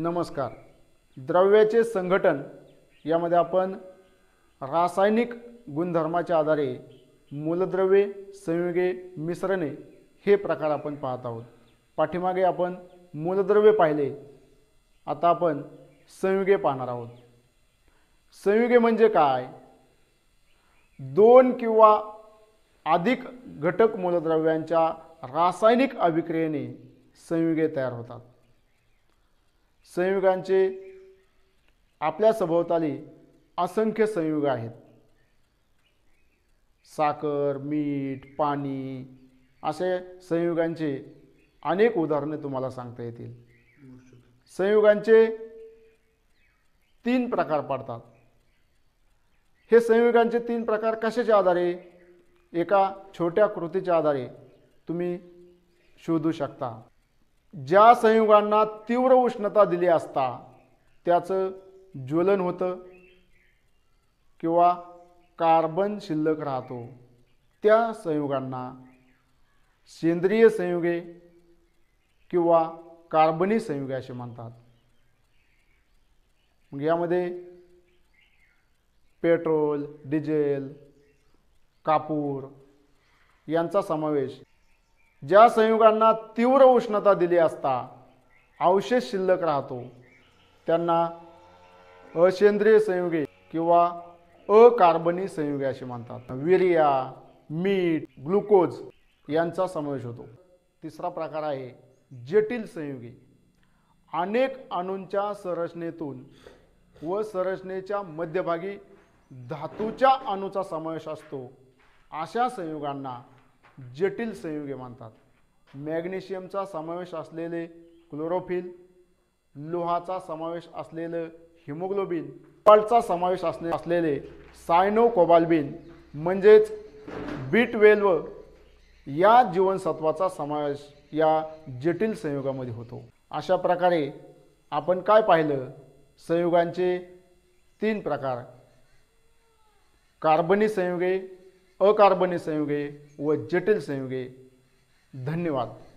नमस्कार द्रव्याचे संघटन यामध्ये आपण रासायनिक गुणधर्माच्या आधारे मूलद्रव्ये संयुगे मिश्रणे हे प्रकार आपण पाहत आहोत पाठीमागे आपण मूलद्रव्ये पाहिले आता आपण संयुगे पाहणार आहोत संयुगे म्हणजे काय दोन किंवा अधिक घटक मूलद्रव्यांच्या रासायनिक अभिक्रियेने संयुगे तयार होतात संयुगांचे आपल्या सभोवताली असंख्य संयुग आहेत साखर मीठ पाणी असे संयुगांचे अनेक उदाहरणे तुम्हाला सांगता येतील संयुगांचे तीन प्रकार पडतात हे संयुगांचे तीन प्रकार कशाच्या आधारे एका छोट्या कृतीच्या आधारे तुम्ही शोधू शकता ज्या संयुगांना तीव्र उष्णता दिली असता त्याचं ज्वलन होतं किंवा कार्बन शिल्लक राहतो त्या संयुगांना सेंद्रिय संयुगे किंवा कार्बनी संयुगे असे म्हणतात मग यामध्ये पेट्रोल डिझेल कापूर यांचा समावेश ज्या संयुगांना तीव्र उष्णता दिली असता अवशेष शिल्लक राहतो त्यांना असेंद्रिय संयुगे किंवा अकार्बनी संयुगे असे म्हणतात विरिया मीठ ग्लुकोज यांचा समावेश होतो तिसरा प्रकार आहे जटिल संयुगे अनेक अणूंच्या संरचनेतून व संरचनेच्या मध्यभागी धातूच्या अणूचा समावेश असतो अशा संयुगांना जटिल संयुगे मानतात मॅग्नेशियमचा समावेश असलेले क्लोरोफिल लोहाचा समावेश असलेलं हिमोग्लोबिन कॉल्टचा समावेश असले असलेले सायनोकोबाल्बिन म्हणजेच बीटवेल्व या जीवनसत्वाचा समावेश या जटिल संयुगामध्ये होतो अशा प्रकारे आपण काय पाहिलं संयुगांचे तीन प्रकार कार्बनी संयुगे अकार्बनी संयुगे व जटिल संयुगे धन्यवाद